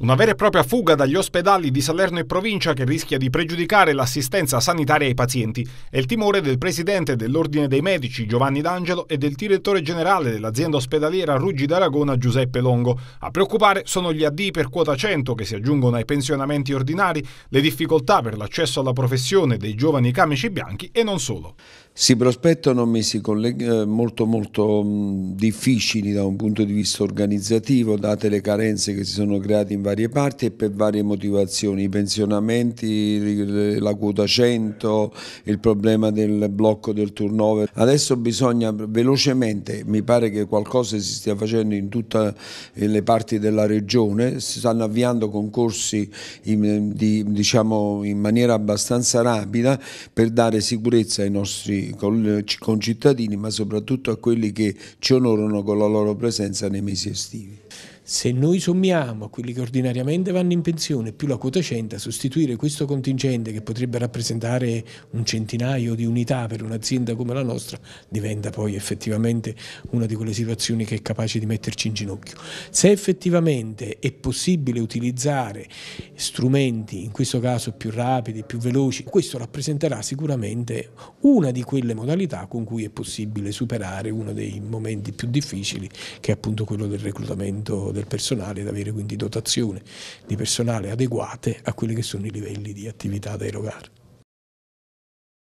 Una vera e propria fuga dagli ospedali di Salerno e provincia che rischia di pregiudicare l'assistenza sanitaria ai pazienti è il timore del presidente dell'Ordine dei Medici Giovanni D'Angelo e del direttore generale dell'azienda ospedaliera Ruggi d'Aragona Giuseppe Longo. A preoccupare sono gli addii per quota 100 che si aggiungono ai pensionamenti ordinari, le difficoltà per l'accesso alla professione dei giovani camici bianchi e non solo si prospettano mesi eh, molto, molto difficili da un punto di vista organizzativo, date le carenze che si sono create in varie parti e per varie motivazioni, i pensionamenti, la quota 100, il problema del blocco del turnover. Adesso bisogna velocemente, mi pare che qualcosa si stia facendo in tutte eh, le parti della regione, si stanno avviando concorsi in, di, diciamo, in maniera abbastanza rapida per dare sicurezza ai nostri con, con cittadini, ma soprattutto a quelli che ci onorano con la loro presenza nei mesi estivi. Se noi sommiamo quelli che ordinariamente vanno in pensione più la quota 100, sostituire questo contingente che potrebbe rappresentare un centinaio di unità per un'azienda come la nostra diventa poi effettivamente una di quelle situazioni che è capace di metterci in ginocchio. Se effettivamente è possibile utilizzare strumenti, in questo caso più rapidi, più veloci, questo rappresenterà sicuramente una di quelle modalità con cui è possibile superare uno dei momenti più difficili che è appunto quello del reclutamento del personale ed avere quindi dotazione di personale adeguate a quelli che sono i livelli di attività da erogare.